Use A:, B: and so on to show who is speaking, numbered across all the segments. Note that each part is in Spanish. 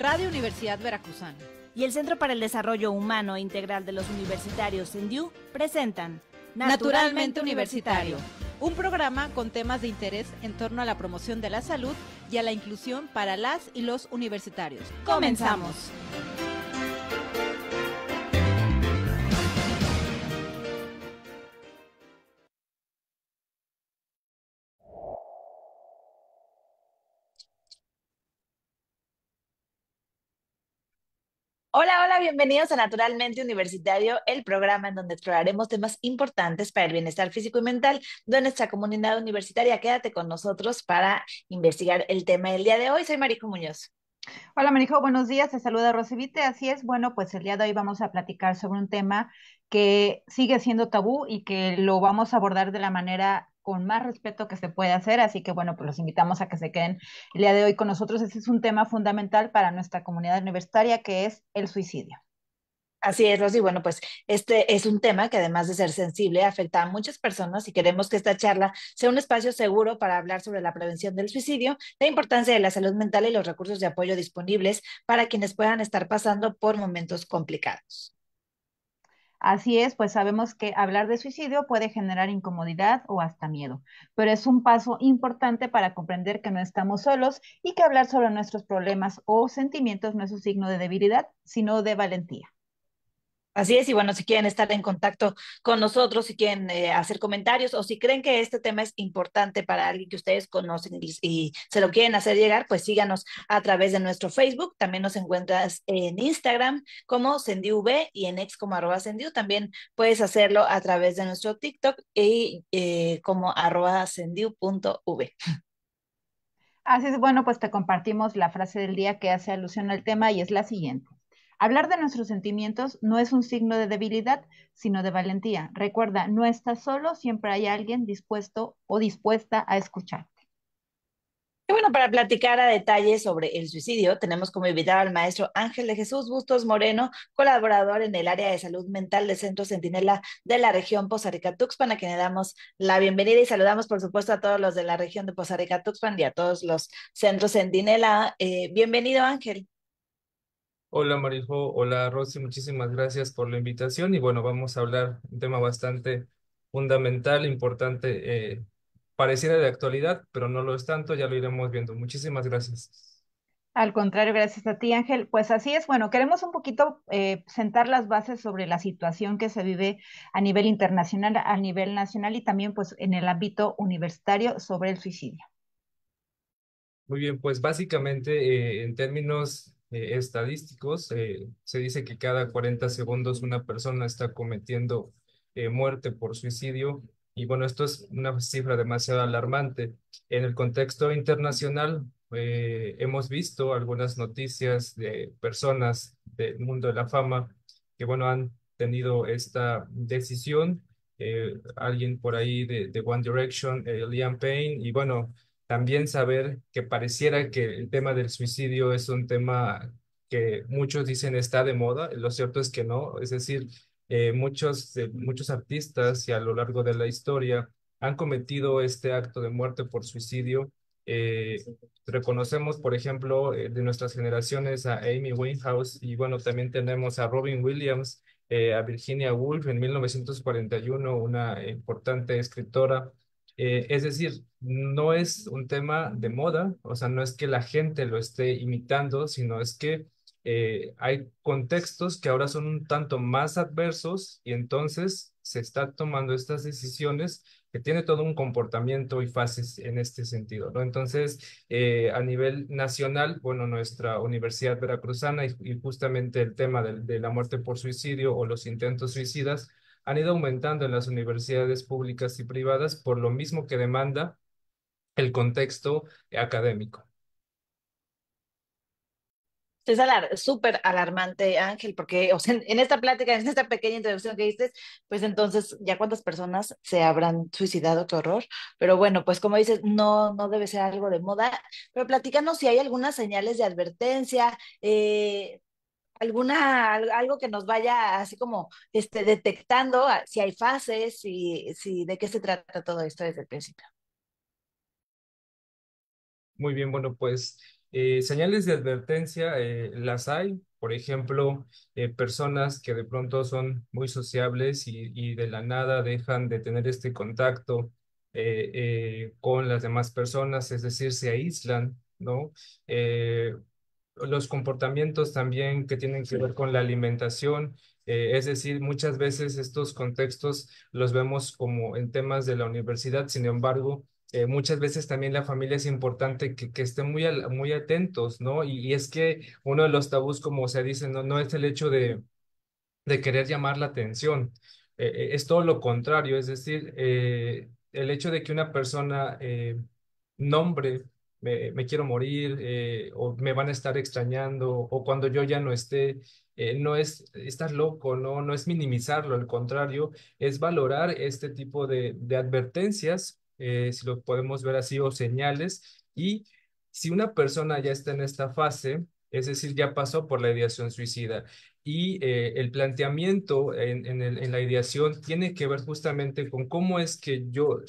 A: Radio Universidad Veracruzana y el Centro para el Desarrollo Humano e Integral de los Universitarios, en you presentan Naturalmente, Naturalmente Universitario, un programa con temas de interés en torno a la promoción de la salud
B: y a la inclusión para las y los universitarios. ¡Comenzamos!
A: Hola, hola, bienvenidos a Naturalmente Universitario, el programa en donde exploraremos temas importantes para el bienestar físico y mental de nuestra comunidad universitaria. Quédate con nosotros para investigar el tema del día de hoy. Soy Marijo Muñoz.
B: Hola Marijo, buenos días, te saluda Rosivite, así es, bueno, pues el día de hoy vamos a platicar sobre un tema que sigue siendo tabú y que lo vamos a abordar de la manera con más respeto que se puede hacer. Así que bueno, pues los invitamos a que se queden el día de hoy con nosotros. Ese es un tema fundamental para nuestra comunidad universitaria que es el suicidio.
A: Así es, Rosy. Bueno, pues este es un tema que además de ser sensible, afecta a muchas personas y queremos que esta charla sea un espacio seguro para hablar sobre la prevención del suicidio, la importancia de la salud mental y los recursos de apoyo disponibles para quienes puedan estar pasando por momentos complicados. Así es, pues sabemos que hablar de suicidio puede generar
B: incomodidad o hasta miedo, pero es un paso importante para comprender que no estamos solos y que hablar sobre nuestros problemas o sentimientos no es un signo de debilidad, sino de valentía.
A: Así es, y bueno, si quieren estar en contacto con nosotros, si quieren eh, hacer comentarios o si creen que este tema es importante para alguien que ustedes conocen y, se lo quieren hacer llegar, pues síganos a través de nuestro Facebook. También nos encuentras en Instagram como SendiuV y en ex como arroba Sendiu. También puedes hacerlo a través de nuestro TikTok y eh, como arroba Sendiu.v.
B: Así es, bueno, pues te compartimos la frase del día que hace alusión al tema y es la siguiente. Hablar de nuestros sentimientos no es un signo de debilidad, sino de valentía. Recuerda, no estás solo, siempre hay alguien dispuesto o dispuesta a escucharte.
A: Y bueno, para platicar a detalle sobre el suicidio, tenemos como invitado al maestro Ángel de Jesús Bustos Moreno, colaborador en el área de salud mental del Centro Centinela de la región Poza Tuxpan, a quien le damos la bienvenida y saludamos, por supuesto, a todos los de la región de Poza Tuxpan y a todos los centros Centinela. Eh, bienvenido, Ángel.
C: Hola Marijo, hola Rosy, muchísimas gracias por la invitación y bueno, vamos a hablar un tema bastante fundamental, importante, eh, pareciera de actualidad, pero no lo es tanto, ya lo iremos viendo. Muchísimas gracias.
B: Al contrario, gracias a ti Ángel. Pues así es, bueno, queremos un poquito eh, sentar las bases sobre la situación que se vive a nivel internacional, a nivel nacional y también pues en el ámbito universitario sobre el suicidio.
C: Muy bien, pues básicamente eh, en términos eh, estadísticos, eh, se dice que cada 40 segundos una persona está cometiendo eh, muerte por suicidio. Y bueno, esto es una cifra demasiado alarmante. En el contexto internacional, hemos visto algunas noticias de personas del mundo de la fama que, bueno, han tenido esta decisión. alguien por ahí de, de One Direction, Liam Payne, y bueno, también saber que pareciera que el tema del suicidio es un tema que muchos dicen está de moda, lo cierto es que no, es decir, eh, muchos, eh, muchos artistas y a lo largo de la historia han cometido este acto de muerte por suicidio. Eh, reconocemos, por ejemplo, de nuestras generaciones a Amy Winehouse y bueno, también tenemos a Robin Williams, a Virginia Woolf en 1941, una importante escritora eh, es decir, no es un tema de moda, o sea, no es que la gente lo esté imitando, sino es que eh, hay contextos que ahora son un tanto más adversos y entonces se está tomando estas decisiones que tiene todo un comportamiento y fases en este sentido, ¿no? Entonces, eh, a nivel nacional, bueno, nuestra Universidad Veracruzana y, justamente el tema de, la muerte por suicidio o los intentos suicidas han ido aumentando en las universidades públicas y privadas por lo mismo que demanda el contexto académico.
A: Es súper alarmante, Ángel, porque en, esta plática, en esta pequeña introducción que diste, pues entonces ya cuántas personas se habrán suicidado, qué horror. Pero bueno, pues como dices, no, no debe ser algo de moda. Pero platícanos si hay algunas señales de advertencia, eh, alguna, algo que nos vaya así como este, detectando ah, si hay fases, y si de qué se trata todo esto desde el principio.
C: Muy bien, bueno, pues eh, señales de advertencia eh, las hay, por ejemplo, eh, personas que de pronto son muy sociables y, y, de la nada dejan de tener este contacto con las demás personas, es decir, se aíslan, ¿no? los comportamientos también que tienen que ver con la alimentación. Eh, es decir, muchas veces estos contextos los vemos como en temas de la universidad, sin embargo, eh, muchas veces también la familia es importante que, que estén muy, muy atentos, ¿no? Y, es que uno de los tabús, como se dice, no, no es el hecho de, de querer llamar la atención, eh, es todo lo contrario, es decir, el hecho de que una persona nombre me, quiero morir, eh, o me van a estar extrañando, o cuando yo ya no esté, eh, no es estar loco, no, no es minimizarlo, al contrario, es valorar este tipo de, advertencias, eh, si lo podemos ver así, o señales, y si una persona ya está en esta fase, es decir, ya pasó por la ideación suicida. Y el planteamiento en, en, la ideación tiene que ver justamente con cómo es que yo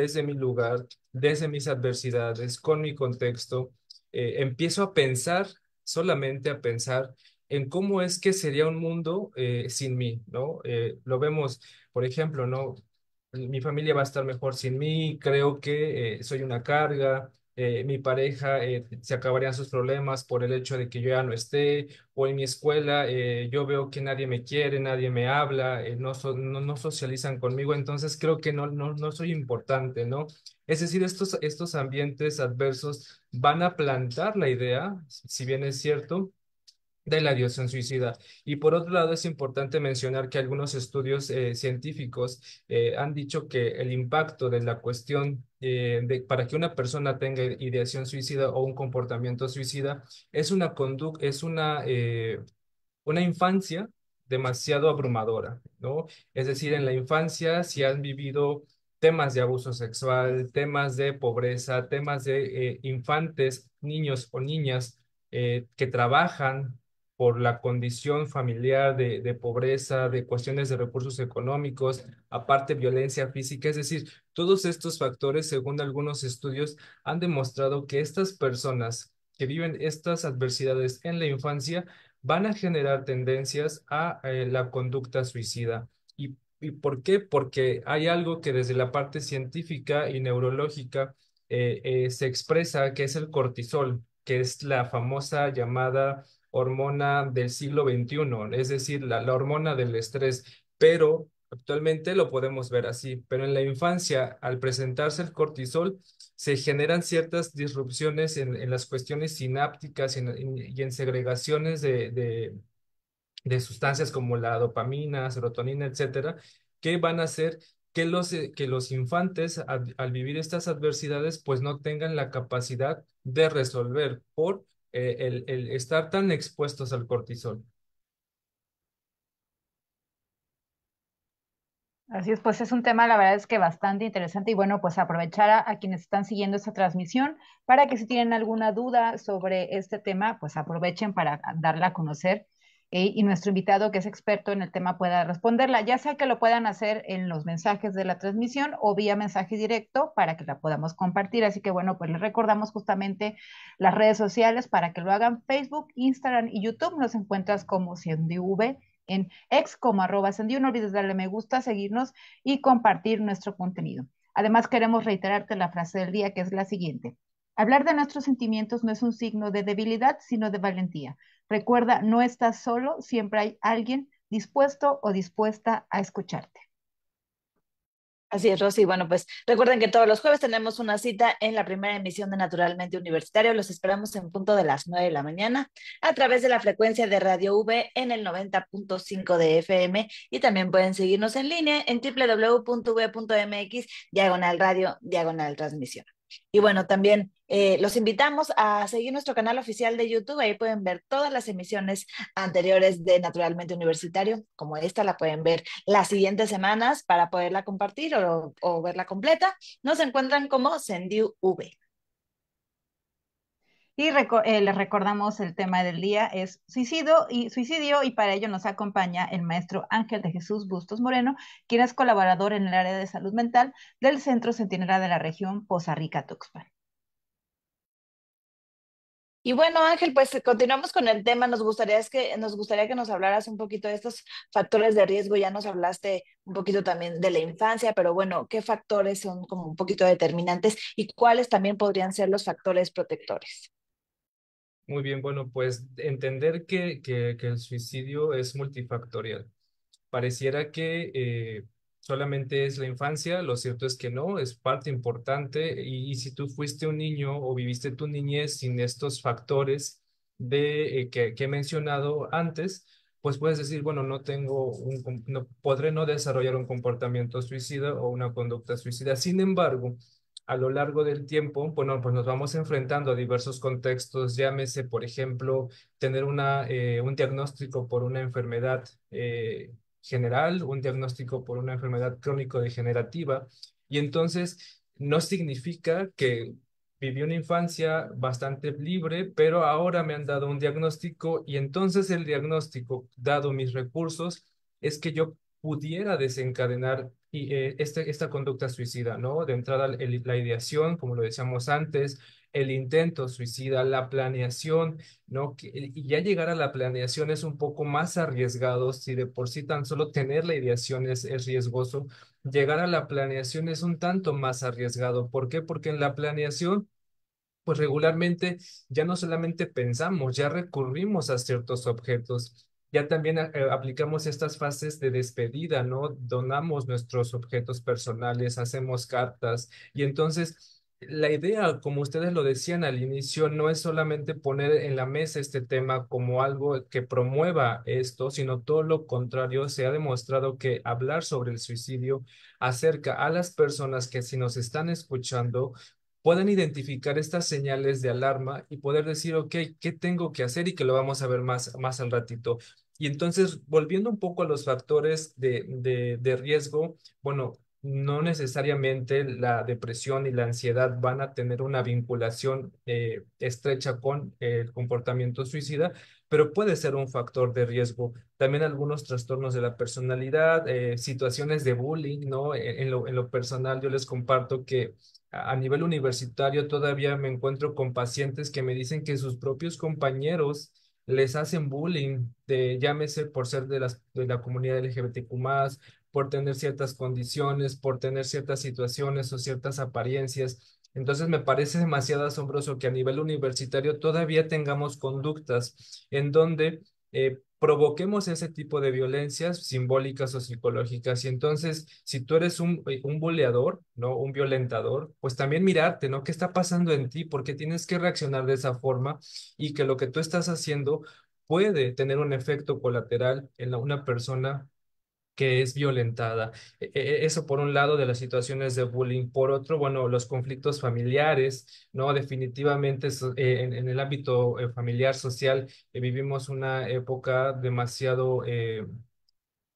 C: desde mi lugar, desde mis adversidades, con mi contexto, eh, empiezo a pensar, solamente a pensar en cómo es que sería un mundo eh, sin mí, ¿no? Eh, lo vemos, por ejemplo, ¿no? Mi familia va a estar mejor sin mí, creo que soy una carga, eh, mi pareja eh, se acabarían sus problemas por el hecho de que yo ya no esté, o en mi escuela eh, yo veo que nadie me quiere, nadie me habla, eh, no, no, no, socializan conmigo, entonces creo que no, no, no soy importante, ¿no? Es decir, estos, estos ambientes adversos van a plantar la idea, si bien es cierto, de la ideación suicida. Y por otro lado, es importante mencionar que algunos estudios eh, científicos eh, han dicho que el impacto de la cuestión eh, de, para que una persona tenga ideación suicida o un comportamiento suicida es una conducta, es una, una infancia demasiado abrumadora, ¿no? Es decir, en la infancia, si han vivido temas de abuso sexual, temas de pobreza, temas de infantes, niños o niñas que trabajan por la condición familiar de, de, pobreza, de cuestiones de recursos económicos, aparte violencia física, es decir, todos estos factores, según algunos estudios, han demostrado que estas personas que viven estas adversidades en la infancia van a generar tendencias a eh, la conducta suicida. ¿Y, ¿Y por qué? Porque hay algo que desde la parte científica y neurológica eh, eh, se expresa, que es el cortisol, que es la famosa llamada hormona del siglo XXI, es decir, la, hormona del estrés, pero actualmente lo podemos ver así, pero en la infancia, al presentarse el cortisol, se generan ciertas disrupciones en, en las cuestiones sinápticas y en, segregaciones de, de, de, sustancias como la dopamina, serotonina, etcétera, que van a hacer que los, eh, que los infantes, al vivir estas adversidades, pues no tengan la capacidad de resolver por eh, el, estar tan expuestos al cortisol.
B: Así es, pues es un tema, la verdad es que bastante interesante y bueno, pues aprovechar a, quienes están siguiendo esta transmisión para que si tienen alguna duda sobre este tema, pues aprovechen para darla a conocer y nuestro invitado que es experto en el tema pueda responderla, ya sea que lo puedan hacer en los mensajes de la transmisión o vía mensaje directo para que la podamos compartir. Así que bueno, pues les recordamos justamente las redes sociales para que lo hagan Facebook, Instagram y YouTube. Nos encuentras como CNDV en ex como arroba No olvides darle me gusta, seguirnos y compartir nuestro contenido. Además, queremos reiterarte la frase del día que es la siguiente. Hablar de nuestros sentimientos no es un signo de debilidad, sino de valentía. Recuerda, no estás solo, siempre hay alguien
A: dispuesto o dispuesta a escucharte. Así es, Rosy. Bueno, pues recuerden que todos los jueves tenemos una cita en la primera emisión de Naturalmente Universitario. Los esperamos en punto de las 9 de la mañana a través de la frecuencia de Radio V en el 90.5 de FM y también pueden seguirnos en línea en www.v.mx, diagonal radio, diagonal transmisión. Y bueno, también eh, los invitamos a seguir nuestro canal oficial de YouTube. Ahí pueden ver todas las emisiones anteriores de Naturalmente Universitario, como esta la pueden ver las siguientes semanas para poderla compartir o, verla completa. Nos encuentran como Sendiu
B: y eh, les recordamos el tema del día es suicidio y, suicidio y para ello nos acompaña el maestro Ángel de Jesús Bustos Moreno, quien es colaborador en el área de salud mental del Centro Centinela de la región Poza Rica Tuxpan.
A: Y bueno, Ángel, pues continuamos con el tema. nos gustaría que nos hablaras un poquito de estos factores de riesgo. Ya nos hablaste un poquito también de la infancia, pero bueno, ¿qué factores son como un poquito determinantes y cuáles también podrían ser los factores protectores?
C: Muy bien, bueno, pues entender que, que, el suicidio es multifactorial. Pareciera que eh, solamente es la infancia, lo cierto es que no, es parte importante y, y si tú fuiste un niño o viviste tu niñez sin estos factores de, eh, que, que he mencionado antes, pues puedes decir, bueno, no tengo un, no, podré no desarrollar un comportamiento suicida o una conducta suicida. Sin embargo, a lo largo del tiempo, bueno, pues nos vamos enfrentando a diversos contextos, llámese, por ejemplo, tener una, eh, un diagnóstico por una enfermedad eh, general, un diagnóstico por una enfermedad crónico-degenerativa, y entonces no significa que viví una infancia bastante libre, pero ahora me han dado un diagnóstico y entonces el diagnóstico, dado mis recursos, es que yo pudiera desencadenar y, eh, este, esta conducta suicida, ¿no? De entrada, la ideación, como lo decíamos antes, el intento suicida, la planeación, ¿no? Eh, y ya llegar a la planeación es un poco más arriesgado, si de por sí tan solo tener la ideación es, es riesgoso, llegar a la planeación es un tanto más arriesgado. ¿Por qué? Porque en la planeación pues regularmente ya no solamente pensamos, ya recurrimos a ciertos objetos, ya también eh, aplicamos estas fases de despedida, ¿no? Donamos nuestros objetos personales, hacemos cartas y entonces... La idea, como ustedes lo decían al inicio, no es solamente poner en la mesa este tema como algo que promueva esto, sino todo lo contrario. Se ha demostrado que hablar sobre el suicidio acerca a las personas que si nos están escuchando puedan identificar estas señales de alarma y poder decir, ok, ¿qué tengo que hacer? Y que lo vamos a ver más, más al ratito. Y entonces, volviendo un poco a los factores de, de, riesgo, bueno, no necesariamente la depresión y la ansiedad van a tener una vinculación eh, estrecha con el comportamiento suicida, pero puede ser un factor de riesgo. También algunos trastornos de la personalidad, eh, situaciones de bullying, ¿no? E, en en lo personal yo les comparto que a nivel universitario todavía me encuentro con pacientes que me dicen que sus propios compañeros les hacen bullying, de, llámese por ser de, las, de la comunidad LGBTQ más, por tener ciertas condiciones, por tener ciertas situaciones o ciertas apariencias. Entonces me parece demasiado asombroso que a nivel universitario todavía tengamos conductas en donde eh, provoquemos ese tipo de violencias simbólicas o psicológicas. Y entonces, si tú eres un, eh, un buleador, ¿no? Un violentador, pues también mirarte, ¿no? ¿Qué está pasando en ti? Porque tienes que reaccionar de esa forma y que lo que tú estás haciendo puede tener un efecto colateral en una persona que es violentada. E, e, eso por un lado de las situaciones de bullying. Por otro, bueno, los conflictos familiares, ¿no? Definitivamente eh, en, el ámbito eh, familiar, social, eh, vivimos una época demasiado...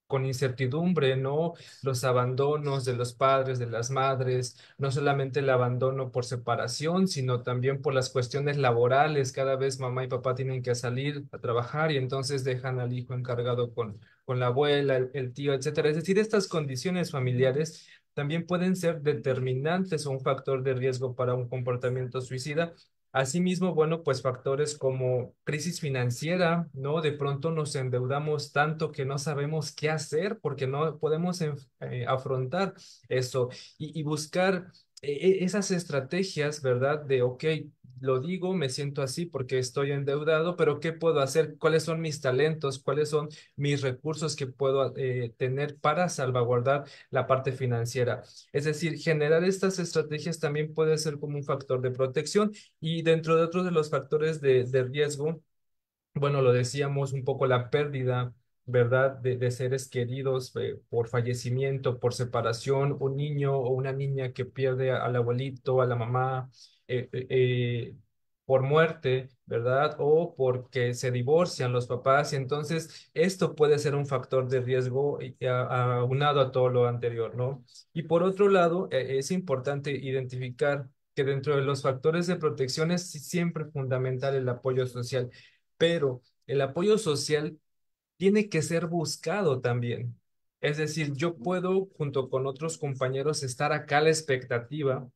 C: con incertidumbre, ¿no? Los abandonos de los padres, de las madres, no solamente el abandono por separación, sino también por las cuestiones laborales. Cada vez mamá y papá tienen que salir a trabajar y entonces dejan al hijo encargado con, con la abuela, el, tío, etcétera. Es decir, estas condiciones familiares también pueden ser determinantes o un factor de riesgo para un comportamiento suicida. Asimismo, bueno, pues factores como crisis financiera, ¿no? De pronto nos endeudamos tanto que no sabemos qué hacer porque no podemos eh, afrontar eso y, buscar eh, e, esas estrategias, ¿verdad? De, ok, lo digo, me siento así porque estoy endeudado, pero ¿qué puedo hacer? ¿Cuáles son mis talentos? ¿Cuáles son mis recursos que puedo eh, tener para salvaguardar la parte financiera? Es decir, generar estas estrategias también puede ser como un factor de protección y dentro de otros de los factores de, de riesgo, bueno, lo decíamos un poco la pérdida, ¿verdad? De, seres queridos eh, por fallecimiento, por separación, un niño o una niña que pierde al abuelito, a la mamá, eh, eh, eh, por muerte, ¿verdad? O porque se divorcian los papás y entonces esto puede ser un factor de riesgo aunado a, a todo lo anterior, ¿no? Y por otro lado, es importante identificar que dentro de los factores de protección es siempre fundamental el apoyo social, pero el apoyo social tiene que ser buscado también. Es decir, yo puedo junto con otros compañeros estar acá a la expectativa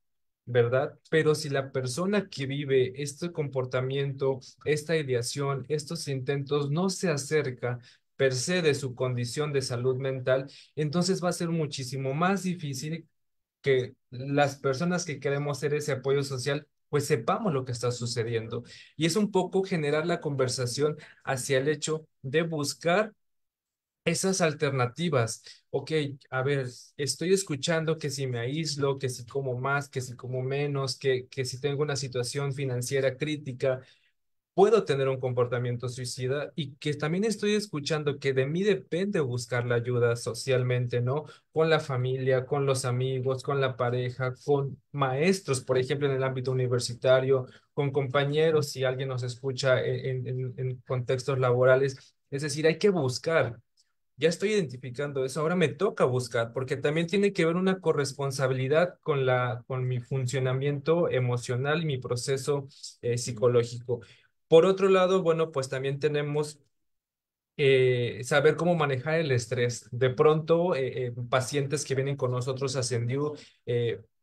C: ¿verdad? Pero si la persona que vive este comportamiento, esta ideación, estos intentos no se acerca per se de su condición de salud mental, entonces va a ser muchísimo más difícil que las personas que queremos hacer ese apoyo social pues sepamos lo que está sucediendo. Y es un poco generar la conversación hacia el hecho de buscar esas alternativas. Ok, a ver, estoy escuchando que si me aíslo, que si como más, que si como menos, que, que si tengo una situación financiera crítica, puedo tener un comportamiento suicida y que también estoy escuchando que de mí depende buscar la ayuda socialmente, ¿no? Con la familia, con los amigos, con la pareja, con maestros, por ejemplo, en el ámbito universitario, con compañeros, si alguien nos escucha en, en, en contextos laborales. Es decir, hay que buscar ya estoy identificando eso, ahora me toca buscar, porque también tiene que ver una corresponsabilidad con, la, con mi funcionamiento emocional y mi proceso eh, psicológico. Por otro lado, bueno, pues también tenemos eh, saber cómo manejar el estrés. De pronto, eh, pacientes que vienen con nosotros ascendido,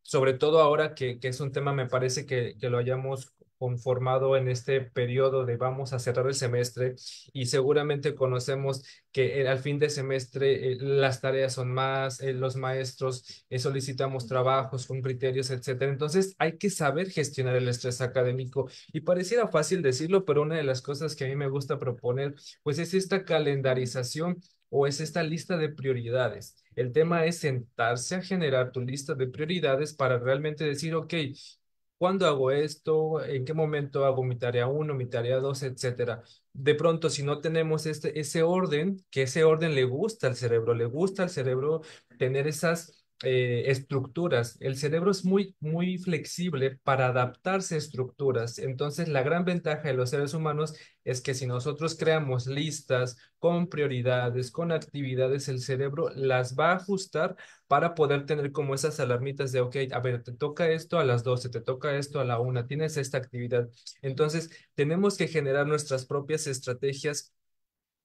C: sobre todo ahora que, que, es un tema, me parece que, que lo hayamos conformado en este periodo de vamos a cerrar el semestre y seguramente conocemos que eh, al fin de semestre eh, las tareas son más, eh, los maestros solicitamos trabajos con criterios, etcétera. Entonces hay que saber gestionar el estrés académico y pareciera fácil decirlo, pero una de las cosas que a mí me gusta proponer pues es esta calendarización o es esta lista de prioridades. El tema es sentarse a generar tu lista de prioridades para realmente decir, ok, ¿Cuándo hago esto? ¿En qué momento hago mi tarea 1, mi tarea 2, etcétera? De pronto, si no tenemos este, ese orden, que ese orden le gusta al cerebro, le gusta al cerebro tener esas eh, estructuras. El cerebro es muy, muy flexible para adaptarse a estructuras. Entonces, la gran ventaja de los seres humanos es que si nosotros creamos listas con prioridades, con actividades, el cerebro las va a ajustar para poder tener como esas alarmitas de, ok, a ver, te toca esto a las 12, te toca esto a la una, tienes esta actividad. Entonces, tenemos que generar nuestras propias estrategias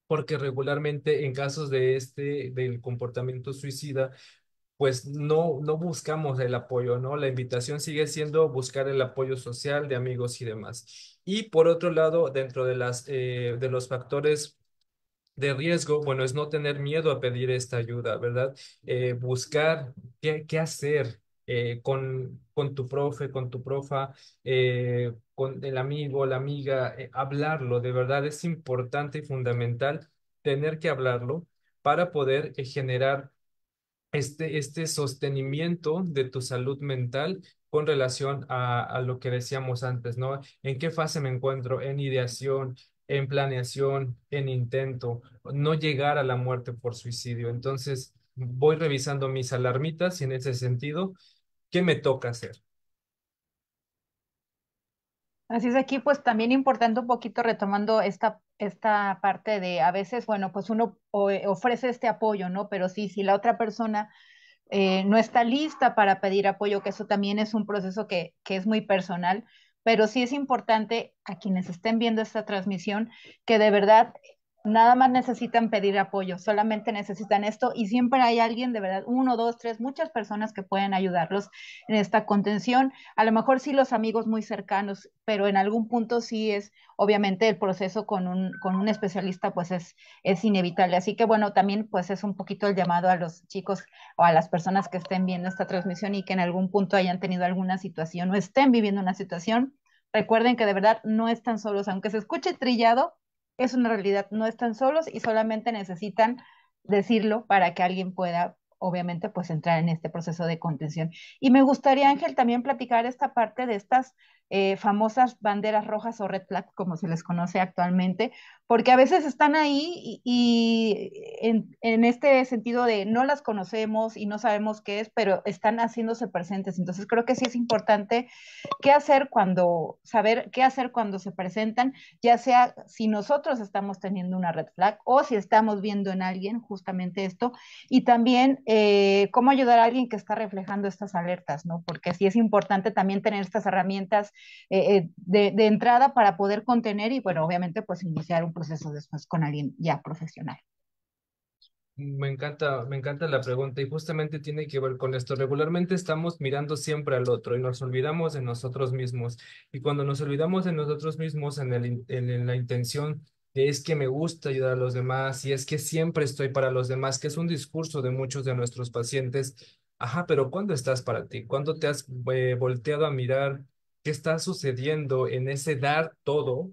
C: porque regularmente en casos de este, del comportamiento suicida, pues no, no buscamos el apoyo, ¿no? La invitación sigue siendo buscar el apoyo social de amigos y demás. Y por otro lado, dentro de, las, eh, de los factores de riesgo, bueno, es no tener miedo a pedir esta ayuda, ¿verdad? Eh, buscar qué, hacer eh, con, con tu profe, con tu profa, con el amigo, la amiga, hablarlo, de verdad es importante y fundamental tener que hablarlo para poder generar este, este, sostenimiento de tu salud mental con relación a, a, lo que decíamos antes, ¿no? ¿En qué fase me encuentro? En ideación, en planeación, en intento, no llegar a la muerte por suicidio. Entonces, voy revisando mis alarmitas y en ese sentido, ¿qué me toca hacer?
B: Así es, aquí pues también importante un poquito retomando esta, esta parte de a veces, bueno, pues uno eh, ofrece este apoyo, ¿no? Pero sí, si la otra persona eh, no está lista para pedir apoyo, que eso también es un proceso que, que es muy personal, pero sí es importante a quienes estén viendo esta transmisión que de verdad Nada más necesitan pedir apoyo, solamente necesitan esto y siempre hay alguien, de verdad, uno, dos, tres, muchas personas que pueden ayudarlos en esta contención. A lo mejor sí los amigos muy cercanos, pero en algún punto sí es, obviamente, el proceso con un, especialista pues es, es inevitable. Así que bueno, también pues es un poquito el llamado a los chicos o a las personas que estén viendo esta transmisión y que en algún punto hayan tenido alguna situación o estén viviendo una situación. Recuerden que de verdad no están solos, aunque se escuche trillado, es una realidad, no están solos y solamente necesitan decirlo para que alguien pueda, obviamente, pues entrar en este proceso de contención. Y me gustaría, Ángel, también platicar esta parte de estas eh, famosas banderas rojas o red flag como se les conoce actualmente, porque a veces están ahí y, en, este sentido de no las conocemos y no sabemos qué es, pero están haciéndose presentes. Entonces creo que sí es importante qué hacer cuando, saber qué hacer cuando se presentan, ya sea si nosotros estamos teniendo una red flag o si estamos viendo en alguien justamente esto, y también eh, cómo ayudar a alguien que está reflejando estas alertas, ¿no? Porque sí es importante también tener estas herramientas eh, eh, de, entrada para poder contener y, bueno, obviamente, pues iniciar un proceso después con alguien ya profesional.
C: Me encanta, me encanta la pregunta y justamente tiene que ver con esto. Regularmente estamos mirando siempre al otro y nos olvidamos de nosotros mismos. Y cuando nos olvidamos de nosotros mismos en, el, en, la intención es que me gusta ayudar a los demás y es que siempre estoy para los demás, que es un discurso de muchos de nuestros pacientes. Ajá, pero ¿cuándo estás para ti? ¿Cuándo te has eh, volteado a mirar ¿Qué está sucediendo en ese dar todo,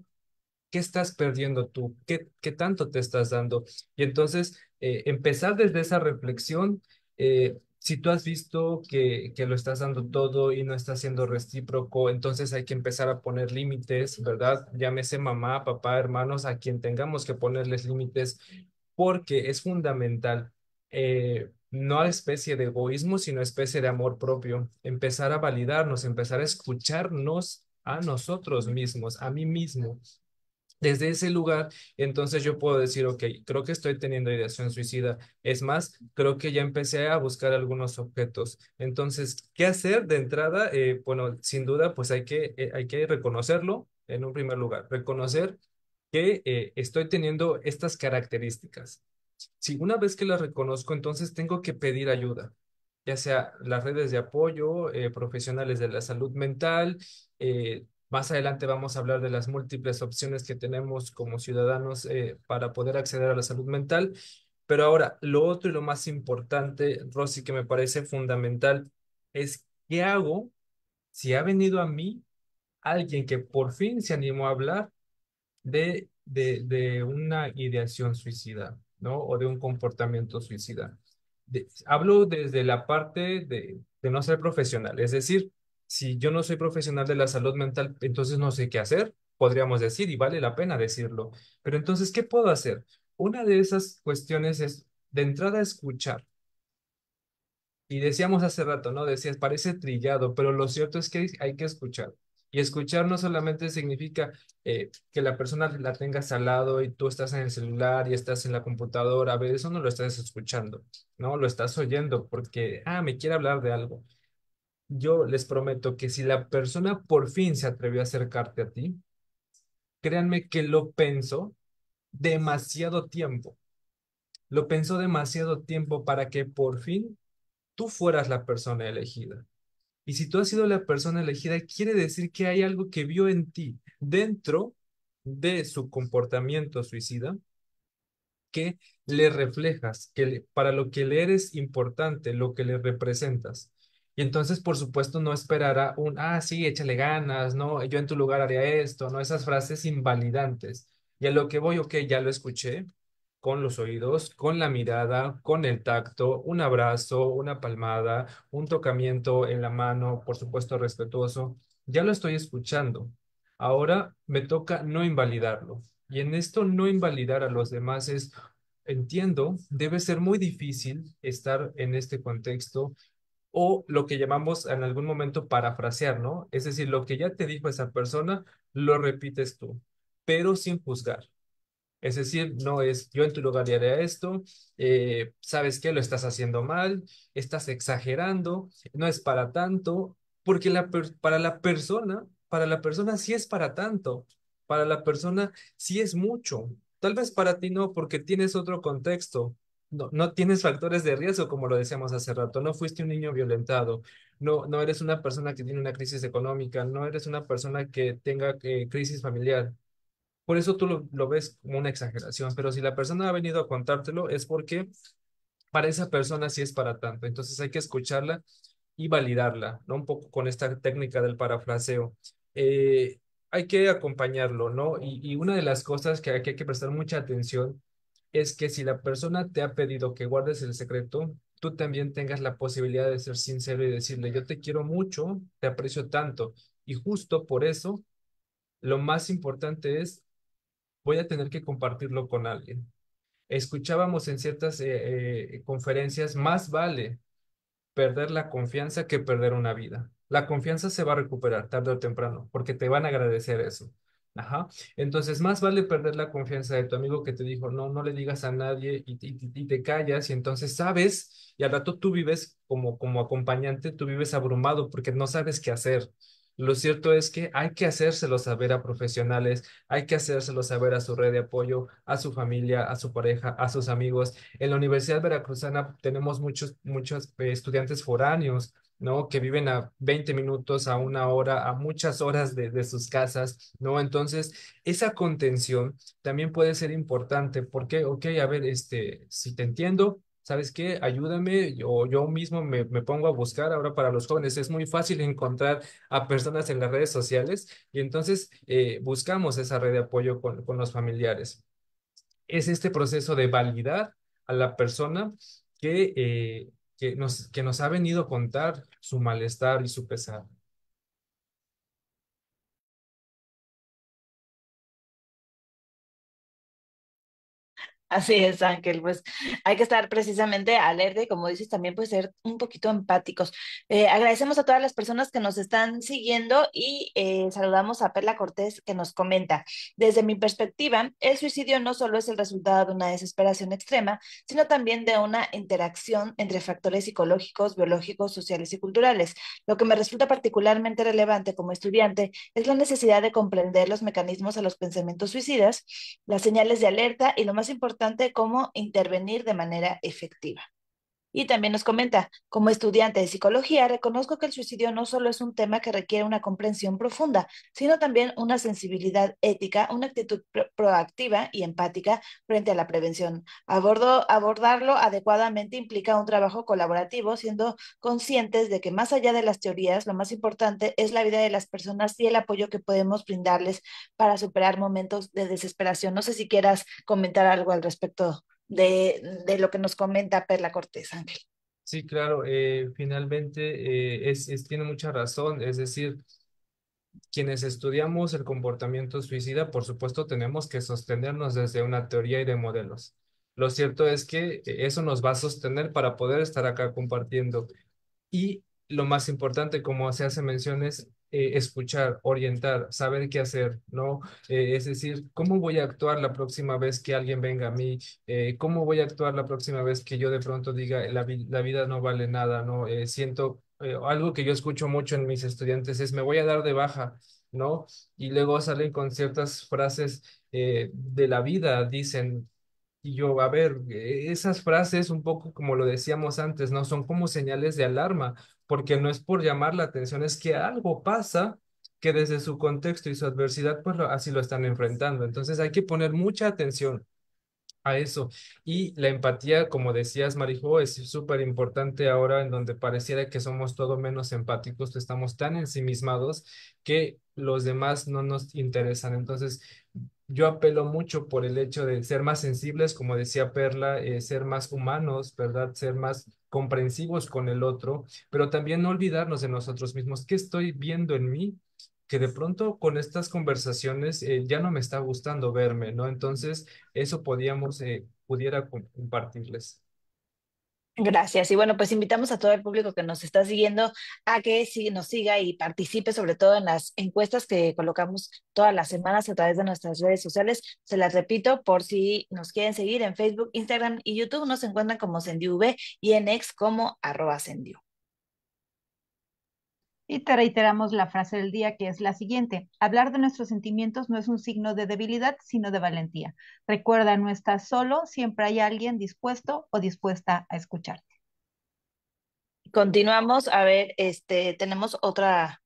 C: ¿qué estás perdiendo tú? ¿Qué, qué tanto te estás dando? Y entonces, eh, empezar desde esa reflexión, eh, si tú has visto que, que, lo estás dando todo y no está siendo recíproco, entonces hay que empezar a poner límites, ¿verdad? Llámese mamá, papá, hermanos, a quien tengamos que ponerles límites, porque es fundamental. Eh, no a especie de egoísmo, sino a especie de amor propio, empezar a validarnos, empezar a escucharnos a nosotros mismos, a mí mismo. Desde ese lugar, entonces yo puedo decir, ok, creo que estoy teniendo ideación suicida. Es más, creo que ya empecé a buscar algunos objetos. Entonces, ¿qué hacer de entrada? Eh, bueno, sin duda, pues hay que, eh, hay que reconocerlo en un primer lugar, reconocer que eh, estoy teniendo estas características. Si una vez que la reconozco, entonces tengo que pedir ayuda, ya sea las redes de apoyo, eh, profesionales de la salud mental. Eh, más adelante vamos a hablar de las múltiples opciones que tenemos como ciudadanos eh, para poder acceder a la salud mental. Pero ahora, lo otro y lo más importante, Rosy, que me parece fundamental, es qué hago si ha venido a mí alguien que por fin se animó a hablar de, de, de una ideación suicida. ¿no? O de un comportamiento suicida. hablo desde la parte de, de no ser profesional, es decir, si yo no soy profesional de la salud mental, entonces no sé qué hacer, podríamos decir, y vale la pena decirlo. Pero entonces, ¿qué puedo hacer? Una de esas cuestiones es, de entrada, escuchar. Y decíamos hace rato, ¿no? Decías, parece trillado, pero lo cierto es que hay que escuchar. Y escuchar no solamente significa eh, que la persona la tengas al lado y tú estás en el celular y estás en la computadora, a ver, eso no lo estás escuchando, ¿no? Lo estás oyendo porque, ah, me quiere hablar de algo. Yo les prometo que si la persona por fin se atrevió a acercarte a ti, créanme que lo pensó demasiado tiempo. Lo pensó demasiado tiempo para que por fin tú fueras la persona elegida. Y si tú has sido la persona elegida, quiere decir que hay algo que vio en ti dentro de su comportamiento suicida que le reflejas, que para lo que le eres importante, lo que le representas. Y entonces, por supuesto, no esperará un, ah, sí, échale ganas, no, yo en tu lugar haría esto, no, esas frases invalidantes. Y a lo que voy, ok, ya lo escuché, con los oídos, con la mirada, con el tacto, un abrazo, una palmada, un tocamiento en la mano, por supuesto respetuoso. Ya lo estoy escuchando. Ahora me toca no invalidarlo. Y en esto no invalidar a los demás es, entiendo, debe ser muy difícil estar en este contexto o lo que llamamos en algún momento parafrasear, ¿no? Es decir, lo que ya te dijo esa persona, lo repites tú, pero sin juzgar. Es decir, no es yo en tu lugar haría esto, eh, sabes que lo estás haciendo mal, estás exagerando, no es para tanto, porque para la persona, para la persona sí es para tanto, para la persona sí es mucho. Tal vez para ti no, porque tienes otro contexto, no, tienes factores de riesgo, como lo decíamos hace rato, no fuiste un niño violentado, no, eres una persona que tiene una crisis económica, no eres una persona que tenga eh, crisis familiar, por eso tú lo, ves como una exageración, pero si la persona ha venido a contártelo es porque para esa persona sí es para tanto. Entonces hay que escucharla y validarla, ¿no? Un poco con esta técnica del parafraseo. Eh, hay que acompañarlo, ¿no? Y, una de las cosas que hay, que hay que prestar mucha atención es que si la persona te ha pedido que guardes el secreto, tú también tengas la posibilidad de ser sincero y decirle, yo te quiero mucho, te aprecio tanto. Y justo por eso, lo más importante es voy a tener que compartirlo con alguien. Escuchábamos en ciertas eh, eh, conferencias, más vale perder la confianza que perder una vida. La confianza se va a recuperar tarde o temprano, porque te van a agradecer eso. Ajá. Entonces, más vale perder la confianza de tu amigo que te dijo, no, no le digas a nadie y, y, te callas y entonces sabes y al rato tú vives como, como acompañante, tú vives abrumado porque no sabes qué hacer. Lo cierto es que hay que hacérselo saber a profesionales, hay que hacérselo saber a su red de apoyo, a su familia, a su pareja, a sus amigos. En la Universidad Veracruzana tenemos muchos, muchos eh, estudiantes foráneos, ¿no? Que viven a 20 minutos, a una hora, a muchas horas de, de, sus casas, ¿no? Entonces, esa contención también puede ser importante porque, ok, a ver, este, si te entiendo, ¿sabes qué? Ayúdame, yo, yo mismo me, pongo a buscar ahora para los jóvenes. Es muy fácil encontrar a personas en las redes sociales y entonces eh, buscamos esa red de apoyo con, los familiares. Es este proceso de validar a la persona eh, que, nos, que nos ha venido a contar su malestar y su
B: pesar.
A: Así es, Ángel, pues hay que estar precisamente alerta y como dices también puede ser un poquito empáticos. Eh, agradecemos a todas las personas que nos están siguiendo y eh, saludamos a Perla Cortés que nos comenta, desde mi perspectiva, el suicidio no solo es el resultado de una desesperación extrema, sino también de una interacción entre factores psicológicos, biológicos, sociales y culturales. Lo que me resulta particularmente relevante como estudiante es la necesidad de comprender los mecanismos a los pensamientos suicidas, las señales de alerta y lo más importante, importante cómo intervenir de manera efectiva. Y también nos comenta, como estudiante de psicología, reconozco que el suicidio no solo es un tema que requiere una comprensión profunda, sino también una sensibilidad ética, una actitud proactiva y empática frente a la prevención. abordarlo adecuadamente implica un trabajo colaborativo, siendo conscientes de que más allá de las teorías, lo más importante es la vida de las personas y el apoyo que podemos brindarles para superar momentos de desesperación. No sé si quieras comentar algo al respecto, de, lo que nos comenta Perla Cortés Ángel.
C: Sí, claro, eh, finalmente eh, es, tiene mucha razón, es decir, quienes estudiamos el comportamiento suicida, por supuesto, tenemos que sostenernos desde una teoría y de modelos. Lo cierto es que eso nos va a sostener para poder estar acá compartiendo. Y lo más importante, como se hace mención, es eh, escuchar, orientar, saber qué hacer, ¿no? Eh, es decir, ¿cómo voy a actuar la próxima vez que alguien venga a mí? Eh, ¿Cómo voy a actuar la próxima vez que yo de pronto diga, la, la vida no vale nada, ¿no? siento, algo que yo escucho mucho en mis estudiantes es, me voy a dar de baja, ¿no? Y luego salen con ciertas frases de la vida, dicen, y yo, a ver, e, esas frases un poco como lo decíamos antes, ¿no? Son como señales de alarma, porque no es por llamar la atención, es que algo pasa que desde su contexto y su adversidad, pues así lo están enfrentando. Entonces hay que poner mucha atención a eso. Y la empatía, como decías, Marijo, es súper importante ahora en donde pareciera que somos todo menos empáticos, estamos tan ensimismados que los demás no nos interesan. Entonces, yo apelo mucho por el hecho de ser más sensibles, como decía Perla, eh, ser más humanos, ¿verdad? Ser más comprensivos con el otro, pero también no olvidarnos de nosotros mismos. ¿Qué estoy viendo en mí? que de pronto con estas conversaciones eh, ya no me está gustando verme, ¿no? Entonces, eso podíamos, eh, pudiera compartirles.
A: Gracias. Y bueno, pues invitamos a todo el público que nos está siguiendo a que nos siga y participe sobre todo en las encuestas que colocamos todas las semanas a través de nuestras redes sociales. Se las repito por si nos quieren seguir en Facebook, Instagram y YouTube. Nos encuentran como V y en ex como arroba
B: y te reiteramos la frase del día que es la siguiente. Hablar de nuestros sentimientos no es un signo de debilidad, sino de valentía. Recuerda, no estás solo, siempre hay alguien dispuesto o dispuesta a escucharte.
A: Continuamos, a ver, este, tenemos otra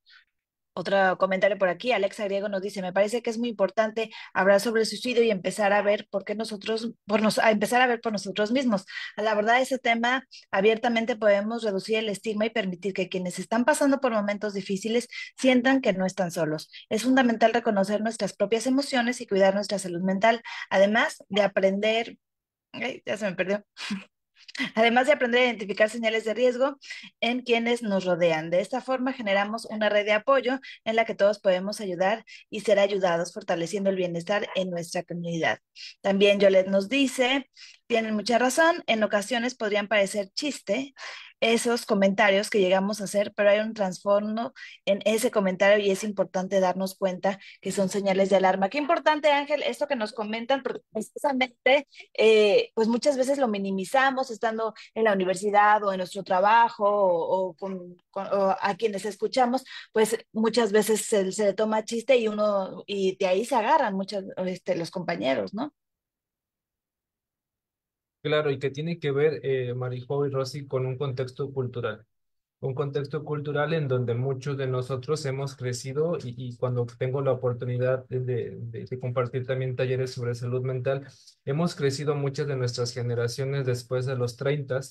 A: otro comentario por aquí, Alexa Griego nos dice, me parece que es muy importante hablar sobre el suicidio y empezar a ver por qué nosotros, por nos, empezar a ver por nosotros mismos. A la verdad, ese tema abiertamente podemos reducir el estigma y permitir que quienes están pasando por momentos difíciles sientan que no están solos. Es fundamental reconocer nuestras propias emociones y cuidar nuestra salud mental, además de aprender, ya se me perdió, además de aprender a identificar señales de riesgo en quienes nos rodean. De esta forma generamos una red de apoyo en la que todos podemos ayudar y ser ayudados, fortaleciendo el bienestar en nuestra comunidad. También Yolette nos dice, tienen mucha razón, en ocasiones podrían parecer chiste, esos comentarios que llegamos a hacer, pero hay un transformo en ese comentario y es importante darnos cuenta que son señales de alarma. Qué importante, Ángel, esto que nos comentan, porque precisamente, eh, pues muchas veces lo minimizamos estando en la universidad o en nuestro trabajo o, con, a quienes escuchamos, pues muchas veces se, le toma chiste y uno, y de ahí se agarran muchos este, los compañeros, ¿no?
C: Claro, y que tiene que ver, eh, Marijo y Rosy, con un contexto cultural. Un contexto cultural en donde muchos de nosotros hemos crecido y, cuando tengo la oportunidad de, compartir también talleres sobre salud mental, hemos crecido muchas de nuestras generaciones después de los 30,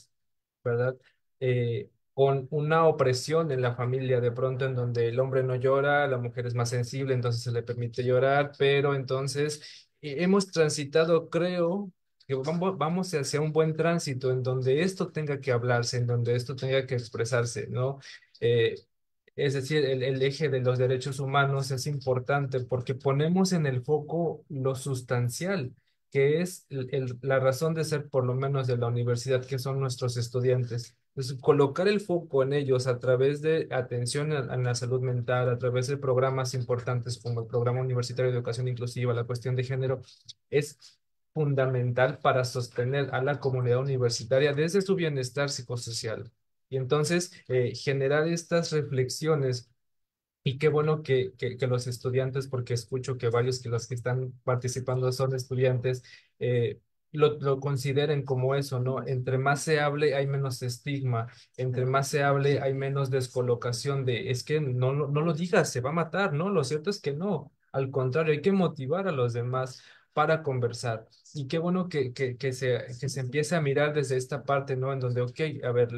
C: ¿verdad? Eh, con una opresión en la familia, de pronto en donde el hombre no llora, la mujer es más sensible, entonces se le permite llorar, pero entonces eh, hemos transitado, creo, que vamos hacia un buen tránsito en donde esto tenga que hablarse, en donde esto tenga que expresarse, ¿no? Eh, es decir, el, eje de los derechos humanos es importante porque ponemos en el foco lo sustancial, que es el, la razón de ser por lo menos de la universidad, que son nuestros estudiantes. Entonces, colocar el foco en ellos a través de atención a, la salud mental, a través de programas importantes como el Programa Universitario de Educación Inclusiva, la cuestión de género, es fundamental para sostener a la comunidad universitaria desde su bienestar psicosocial. Y entonces, eh, generar estas reflexiones y qué bueno que, que, los estudiantes, porque escucho que varios que los que están participando son estudiantes, eh, lo, lo, consideren como eso, ¿no? Entre más se hable, hay menos estigma, entre más se hable, hay menos descolocación de, es que no, no, no lo digas, se va a matar, ¿no? Lo cierto es que no, al contrario, hay que motivar a los demás para conversar. Y qué bueno que, que, que, se, que se empiece a mirar desde esta parte, ¿no? En donde, ok, a ver,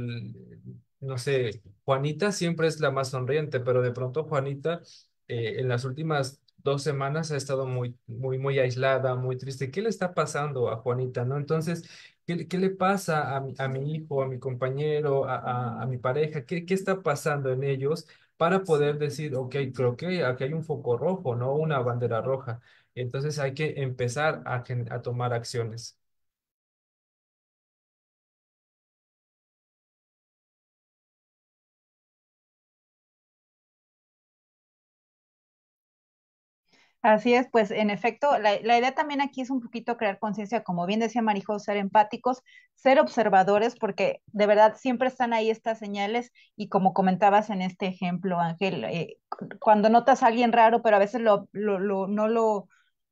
C: no sé, Juanita siempre es la más sonriente, pero de pronto Juanita eh, en las últimas dos semanas ha estado muy, muy, muy aislada, muy triste. ¿Qué le está pasando a Juanita, no? Entonces, ¿qué, qué le pasa a, a mi hijo, a mi compañero, a, a, mi pareja? ¿Qué, ¿Qué está pasando en ellos para poder decir, ok, creo que aquí hay un foco rojo, ¿no? Una bandera roja. Entonces
B: hay que empezar a, tomar acciones. Así es, pues en efecto, la, idea también aquí es un poquito crear conciencia, como bien decía Marijo, ser empáticos, ser observadores, porque de verdad siempre están ahí estas señales y como comentabas en este ejemplo, Ángel, eh, cuando notas a alguien raro, pero a veces lo, no lo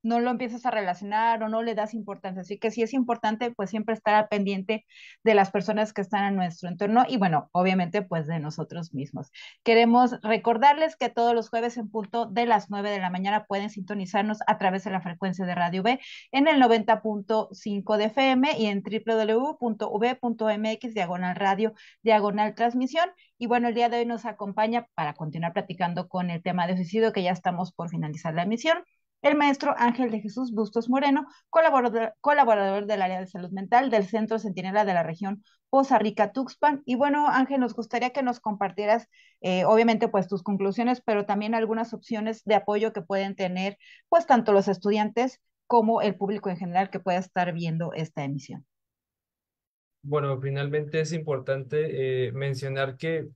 B: no lo empiezas a relacionar o no le das importancia. Así que si es importante, pues siempre estar al pendiente de las personas que están a nuestro entorno y bueno, obviamente, pues de nosotros mismos. Queremos recordarles que todos los jueves en punto de las 9 de la mañana pueden sintonizarnos a través de la frecuencia de Radio B en el 90.5 de FM y en www.v.mx diagonal radio diagonal transmisión. Y bueno, el día de hoy nos acompaña para continuar platicando con el tema de suicidio que ya estamos por finalizar la emisión. El maestro Ángel de Jesús Bustos Moreno, colaborador, del área de salud mental del Centro Centinela de la región Poza Rica Tuxpan. Y bueno, Ángel, nos gustaría que nos compartieras, eh, obviamente, pues tus conclusiones, pero también algunas opciones de apoyo que pueden tener, pues tanto los estudiantes como el público en general que pueda estar viendo esta emisión.
C: Bueno, finalmente es importante eh, mencionar que,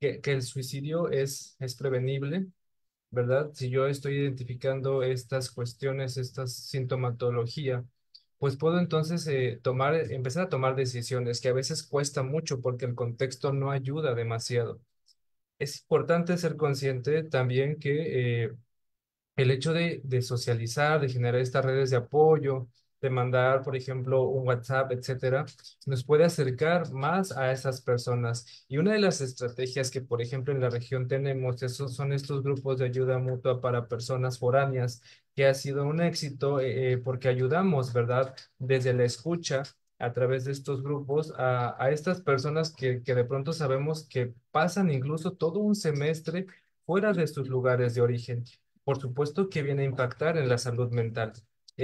C: el suicidio es, es prevenible, ¿verdad? Si yo estoy identificando estas cuestiones, esta sintomatología, pues puedo entonces eh, tomar, empezar a tomar decisiones que a veces cuesta mucho porque el contexto no ayuda demasiado. Es importante ser consciente también que eh, el hecho de socializar, de generar estas redes de apoyo, de mandar, por ejemplo, un WhatsApp, etcétera, nos puede acercar más a esas personas. Y una de las estrategias que, por ejemplo, en la región tenemos esos, son estos grupos de ayuda mutua para personas foráneas, que ha sido un éxito eh, eh, porque ayudamos, ¿verdad? Desde la escucha a través de estos grupos a, estas personas que, que de pronto sabemos que pasan incluso todo un semestre fuera de sus lugares de origen. Por supuesto que viene a impactar en la salud mental.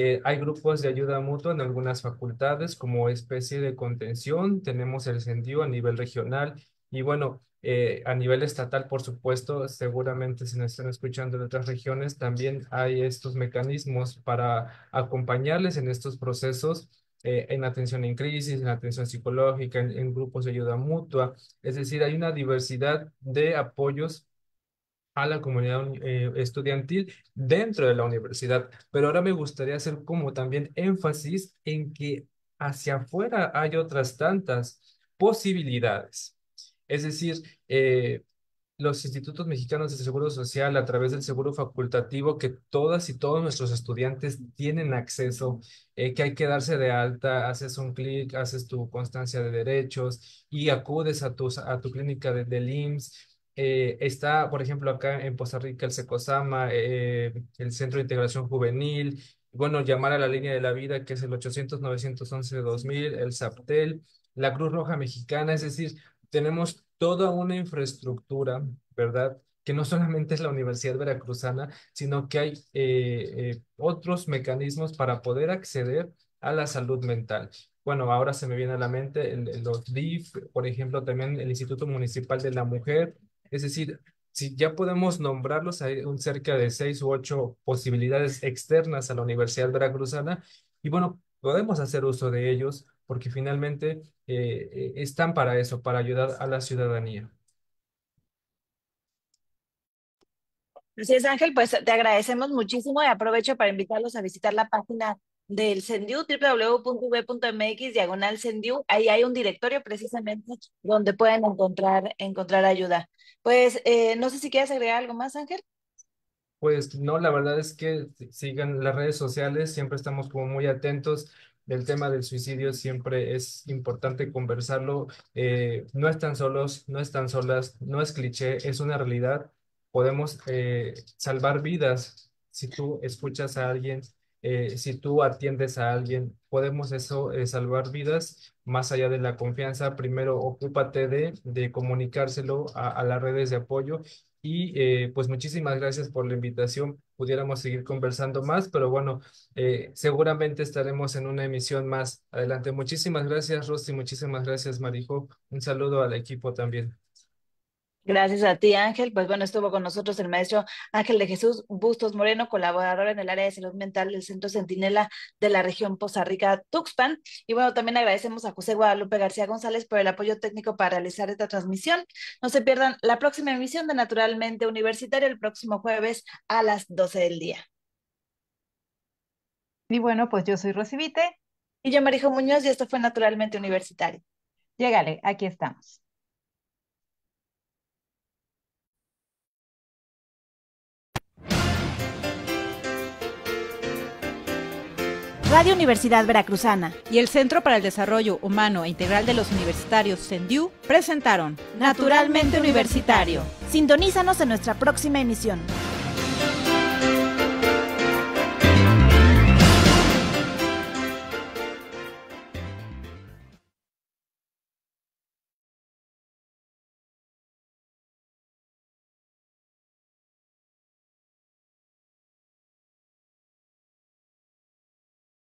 C: Eh, hay grupos de ayuda mutua en algunas facultades como especie de contención. Tenemos el sentido a nivel regional y bueno, eh, a nivel estatal, por supuesto, seguramente se nos están escuchando de otras regiones, también hay estos mecanismos para acompañarles en estos procesos, eh, en atención en crisis, en atención psicológica, en, grupos de ayuda mutua. Es decir, hay una diversidad de apoyos a la comunidad eh, estudiantil dentro de la universidad. Pero ahora me gustaría hacer como también énfasis en que hacia afuera hay otras tantas posibilidades. Es decir, eh, los institutos mexicanos de seguro social a través del seguro facultativo que todas y todos nuestros estudiantes tienen acceso, eh, que hay que darse de alta, haces un clic, haces tu constancia de derechos y acudes a, a tu clínica de, del IMSS eh, está, por ejemplo, acá en Costa Rica el Secosama, eh, el Centro de Integración Juvenil, bueno, llamar a la línea de la vida, que es el 800-911-2000, el SAPTEL, la Cruz Roja Mexicana, es decir, tenemos toda una infraestructura, ¿verdad? que no solamente es la Universidad Veracruzana, sino que hay eh, otros mecanismos para poder acceder a la salud mental. Bueno, ahora se me viene a la mente el, los DIF, por ejemplo, también el Instituto Municipal de la Mujer, es decir, si ya podemos nombrarlos, hay un cerca de seis u ocho posibilidades externas a la Universidad Veracruzana y bueno, podemos hacer uso de ellos porque finalmente eh, e, están para eso, para ayudar a la ciudadanía.
A: Gracias, Ángel, pues te agradecemos muchísimo y aprovecho para invitarlos a visitar la página del CENDIU, www.v.mx, diagonal CENDIU. Ahí hay un directorio precisamente donde pueden encontrar, encontrar ayuda. Pues eh, no sé si quieres agregar algo más, Ángel.
C: Pues no, la verdad es que sigan las redes sociales, siempre estamos como muy atentos. El tema del suicidio siempre es importante conversarlo. Eh, no están solos, no están solas, no es cliché, es una realidad. Podemos eh, salvar vidas si tú escuchas a alguien eh, si tú atiendes a alguien, podemos eso eh, salvar vidas más allá de la confianza. Primero, ocúpate de, de comunicárselo a, las redes de apoyo. Y eh, pues muchísimas gracias por la invitación. Pudiéramos seguir conversando más, pero bueno, seguramente estaremos en una emisión más adelante. Muchísimas gracias, Rosti, Muchísimas gracias, Marijo. Un saludo al equipo también.
A: Gracias a ti, Ángel. Pues bueno, estuvo con nosotros el maestro Ángel de Jesús Bustos Moreno, colaborador en el área de salud mental del Centro Centinela de la región Poza Rica, Tuxpan. Y bueno, también agradecemos a José Guadalupe García González por el apoyo técnico para realizar esta transmisión. No se pierdan la próxima emisión de Naturalmente Universitario el próximo jueves a las 12 del día.
B: Y bueno, pues yo soy Rosivite. Y yo,
A: Marijo Muñoz, y esto fue Naturalmente Universitario.
B: Llegale, aquí estamos. Radio Universidad Veracruzana y el Centro para el Desarrollo Humano e Integral de los
A: Universitarios, CENDIU, presentaron Naturalmente Universitario. Sintonízanos en nuestra próxima emisión.